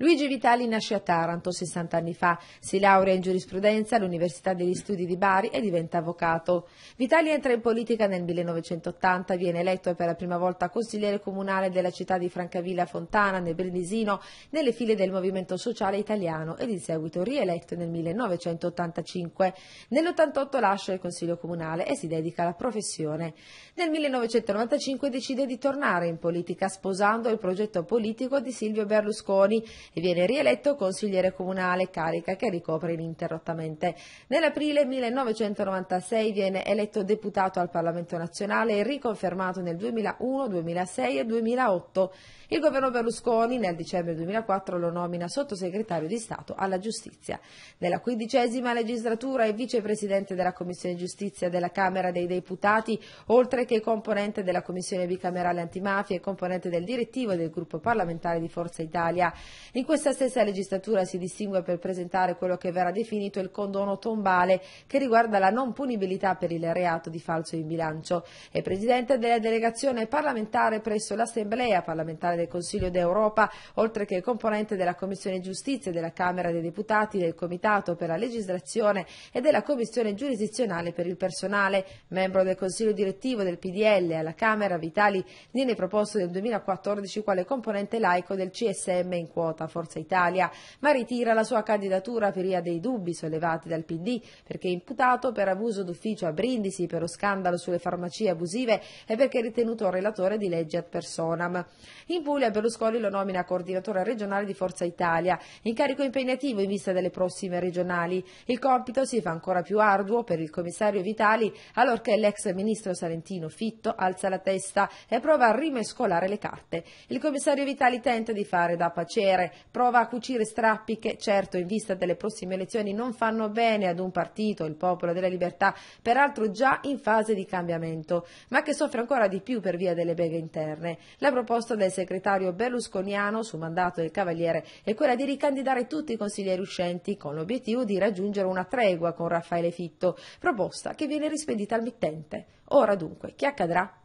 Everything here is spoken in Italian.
Luigi Vitali nasce a Taranto 60 anni fa, si laurea in giurisprudenza all'Università degli Studi di Bari e diventa avvocato. Vitali entra in politica nel 1980, viene eletto per la prima volta consigliere comunale della città di Francavilla Fontana, nel Brindisino, nelle file del Movimento Sociale Italiano ed in seguito rieletto nel 1985. Nell'88 lascia il Consiglio Comunale e si dedica alla professione. Nel 1995 decide di tornare in politica sposando il progetto politico di Silvio Berlusconi e viene rieletto consigliere comunale, carica che ricopre ininterrottamente. Nell'aprile 1996 viene eletto deputato al Parlamento nazionale e riconfermato nel 2001, 2006 e 2008. Il governo Berlusconi nel dicembre 2004 lo nomina sottosegretario di Stato alla Giustizia. Nella quindicesima legislatura è vicepresidente della Commissione Giustizia della Camera dei Deputati, oltre che componente della Commissione bicamerale antimafia e componente del direttivo del gruppo parlamentare di Forza Italia. In questa stessa legislatura si distingue per presentare quello che verrà definito il condono tombale che riguarda la non punibilità per il reato di falso in bilancio. È presidente della delegazione parlamentare presso l'Assemblea parlamentare del Consiglio d'Europa, oltre che componente della Commissione Giustizia della Camera dei Deputati, del Comitato per la legislazione e della Commissione giurisdizionale per il personale, membro del Consiglio direttivo del PDL alla Camera Vitali viene proposto nel 2014 quale componente laico del CSM in quota Forza Italia, ma ritira la sua candidatura per via dei dubbi sollevati dal PD, perché è imputato per abuso d'ufficio a Brindisi per lo scandalo sulle farmacie abusive e perché è ritenuto relatore di legge ad personam. In Puglia Berlusconi lo nomina coordinatore regionale di Forza Italia, incarico impegnativo in vista delle prossime regionali. Il compito si fa ancora più arduo per il commissario Vitali, allorché l'ex ministro salentino Fitto alza la testa e prova a rimescolare le carte. Il commissario Vitali tenta di fare da pacere, prova a cucire strappi che certo in vista delle prossime elezioni non fanno bene ad un partito, il Popolo della Libertà, peraltro già in fase di cambiamento, ma che soffre ancora di più per via delle beghe interne. La proposta del segretario berlusconiano su mandato del Cavaliere è quella di ricandidare tutti i consiglieri uscenti con l'obiettivo di raggiungere una tregua con Raffaele Fitto, proposta che viene rispedita al mittente. Ora dunque, che accadrà?